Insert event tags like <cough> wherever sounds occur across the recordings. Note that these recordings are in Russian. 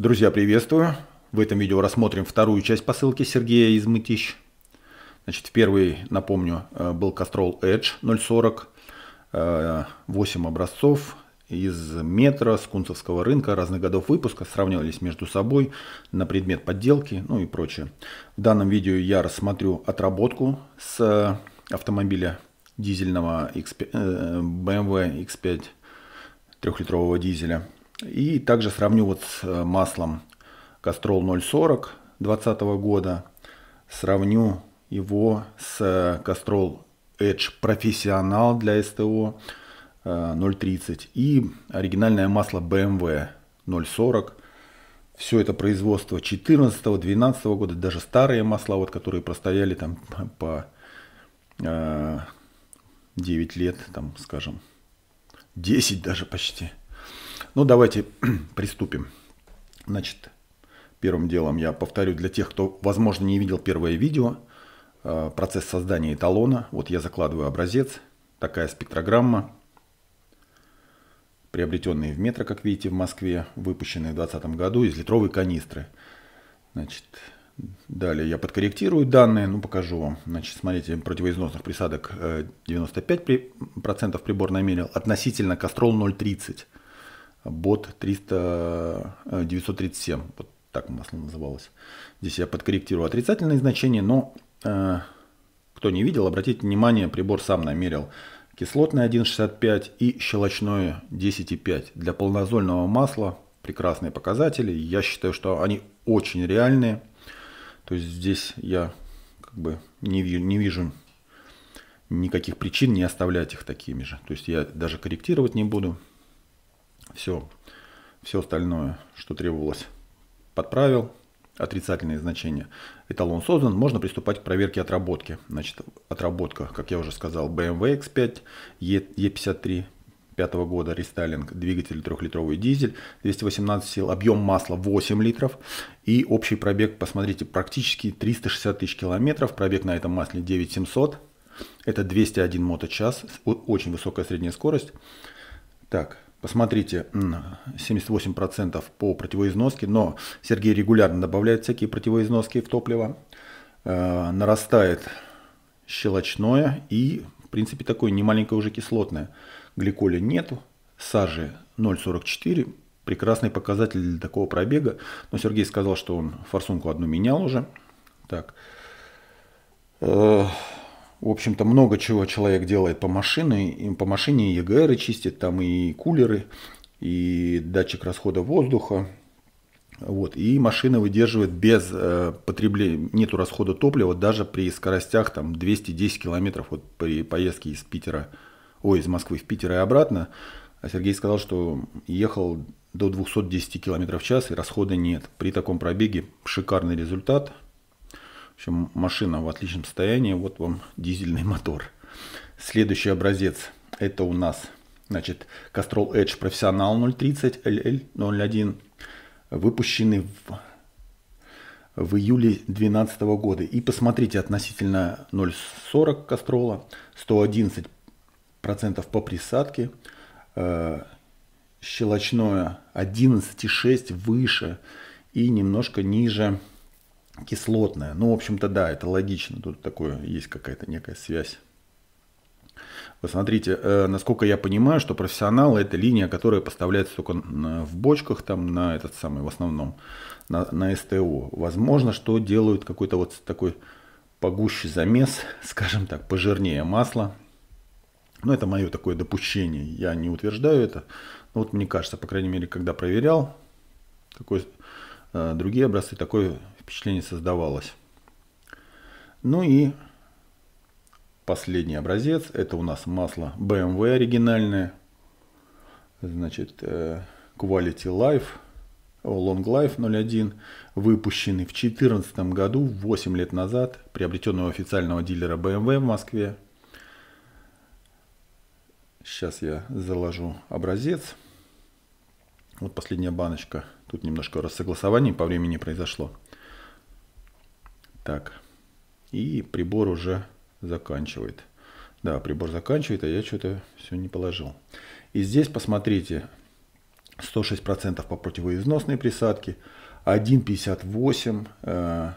Друзья, приветствую. В этом видео рассмотрим вторую часть посылки Сергея из Мытищ. Значит, в первый, напомню, э, был Castrol Edge 040, 8 э, образцов из метра, с кунцевского рынка, разных годов выпуска, сравнивались между собой на предмет подделки, ну и прочее. В данном видео я рассмотрю отработку с э, автомобиля дизельного X5, BMW X5 трехлитрового дизеля – и также сравню вот с э, маслом Castrol 040 2020 года. Сравню его с Castrol Edge Professional для СТО 030 э, и оригинальное масло BMW 040. Все это производство 14-12 года, даже старые масла, вот, которые простояли там <laughs> по 9 э, лет, там, скажем, 10 даже почти. Ну, давайте <clears throat> приступим. Значит, первым делом я повторю для тех, кто, возможно, не видел первое видео, э, процесс создания эталона. Вот я закладываю образец, такая спектрограмма, приобретенные в метро, как видите, в Москве, выпущенные в 2020 году из литровой канистры. Значит, далее я подкорректирую данные, ну покажу вам. Значит, смотрите, противоизносных присадок 95% э, прибор намерил относительно Кастрол 0,30% бот 300, 937, э, вот так масло называлось. Здесь я подкорректирую отрицательные значения, но э, кто не видел, обратите внимание, прибор сам намерил кислотное 1,65 и щелочное 10,5. Для полнозольного масла прекрасные показатели, я считаю, что они очень реальные. То есть здесь я как бы не, не вижу никаких причин не оставлять их такими же. То есть я даже корректировать не буду. Все, все остальное, что требовалось, подправил отрицательные значения. Эталон создан, можно приступать к проверке отработки. Значит, отработка, как я уже сказал, BMW X5, E53 пятого года рестайлинг, двигатель трехлитровый дизель, 218 сил, объем масла 8 литров и общий пробег, посмотрите, практически 360 тысяч километров, пробег на этом масле 9700, это 201 моточас, очень высокая средняя скорость. Так, Посмотрите, 78% по противоизноске, но Сергей регулярно добавляет всякие противоизноски в топливо. Э, нарастает щелочное и, в принципе, такое немаленькое уже кислотное. Гликоля нету, сажи 0,44, прекрасный показатель для такого пробега. Но Сергей сказал, что он форсунку одну менял уже. Так. Э, в общем-то, много чего человек делает по машине. По машине и ЕГРы чистит, там и кулеры, и датчик расхода воздуха. Вот. И машина выдерживает без э, потребления, нету расхода топлива даже при скоростях там, 210 километров вот при поездке из Питера, ой, из Москвы в Питер и обратно. А Сергей сказал, что ехал до 210 км в час и расхода нет. При таком пробеге шикарный результат – в общем, машина в отличном состоянии. Вот вам дизельный мотор. Следующий образец. Это у нас, значит, Castrol Edge Профессионал 030 LL01. Выпущенный в, в июле 2012 года. И посмотрите относительно 0,40 Кастрола. 111% по присадке. Э, щелочное 11,6 выше и немножко ниже кислотная. Ну, в общем-то, да, это логично. Тут такое есть какая-то некая связь. Посмотрите, э, насколько я понимаю, что профессионалы это линия, которая поставляется только в бочках, там на этот самый, в основном, на, на СТО. Возможно, что делают какой-то вот такой погуще замес, <laughs> скажем так, пожирнее масла. Но ну, это мое такое допущение, я не утверждаю это. Но вот мне кажется, по крайней мере, когда проверял, такой Э, другие образцы такое впечатление создавалось. Ну и последний образец. Это у нас масло BMW оригинальное. Значит, э, Quality Life, Long Life 01, выпущенный в 2014 году, 8 лет назад, приобретенного официального дилера BMW в Москве. Сейчас я заложу образец. Вот последняя баночка – Тут немножко рассогласование по времени произошло. Так. И прибор уже заканчивает. Да, прибор заканчивает, а я что-то все не положил. И здесь посмотрите, 106% по противоизносной присадке, 1,58 э,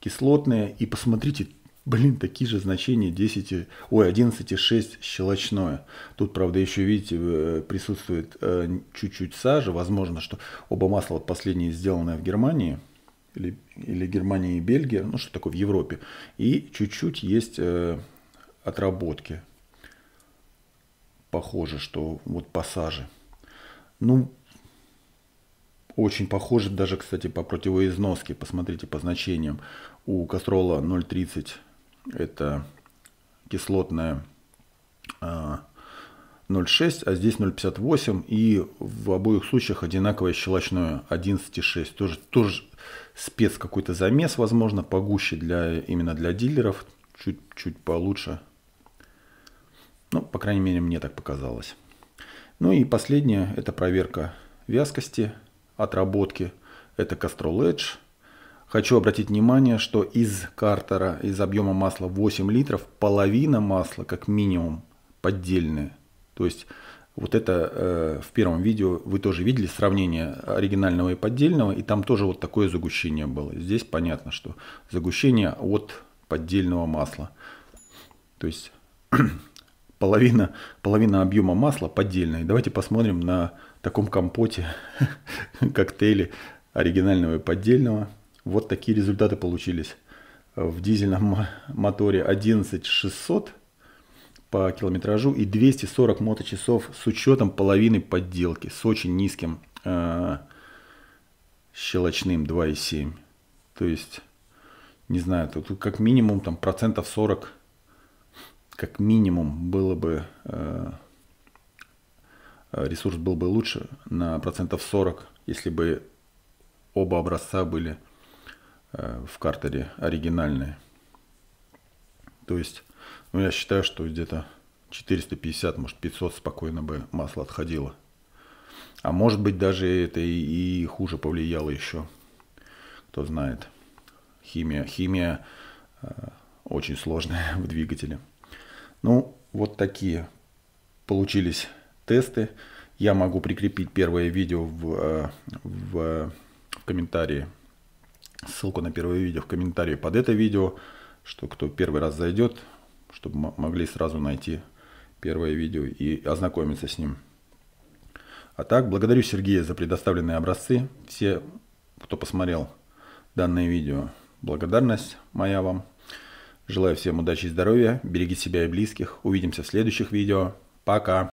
кислотные. И посмотрите, Блин, такие же значения 10, ой, 11 и 6 щелочное. Тут, правда, еще, видите, э, присутствует э, чуть-чуть сажа. Возможно, что оба масла вот последние сделанные в Германии, или, или Германия и Бельгия, ну что такое в Европе. И чуть-чуть есть э, отработки. Похоже, что вот по саже. Ну, очень похоже даже, кстати, по противоизноске. Посмотрите по значениям. У Кастрола 0,30 это кислотная 0,6, а, а здесь 0,58. И в обоих случаях одинаковое щелочное 11,6. Тоже, тоже спец какой-то замес, возможно, погуще для, именно для дилеров. Чуть-чуть получше. Ну, по крайней мере, мне так показалось. Ну и последнее, это проверка вязкости, отработки. Это Castrol Edge Хочу обратить внимание, что из картера, из объема масла 8 литров, половина масла, как минимум, поддельное. То есть вот это э, в первом видео вы тоже видели сравнение оригинального и поддельного, и там тоже вот такое загущение было. Здесь понятно, что загущение от поддельного масла. То есть <clears throat> половина, половина объема масла поддельное. Давайте посмотрим на таком компоте, <laughs> коктейле оригинального и поддельного. Вот такие результаты получились. В дизельном моторе 11600 по километражу и 240 моточасов с учетом половины подделки с очень низким э, щелочным 2,7. То есть, не знаю, тут как минимум там процентов 40, как минимум было бы, э, ресурс был бы лучше на процентов 40, если бы оба образца были Э, в картере оригинальные. То есть, ну, я считаю, что где-то 450, может 500 спокойно бы масло отходило. А может быть даже это и, и хуже повлияло еще. Кто знает. Химия, химия э, очень сложная <laughs> в двигателе. Ну, вот такие получились тесты. Я могу прикрепить первое видео в, э, в, э, в комментарии ссылку на первое видео в комментарии под это видео, что кто первый раз зайдет, чтобы могли сразу найти первое видео и ознакомиться с ним. А так, благодарю Сергея за предоставленные образцы. Все, кто посмотрел данное видео, благодарность моя вам. Желаю всем удачи и здоровья. Берегите себя и близких. Увидимся в следующих видео. Пока.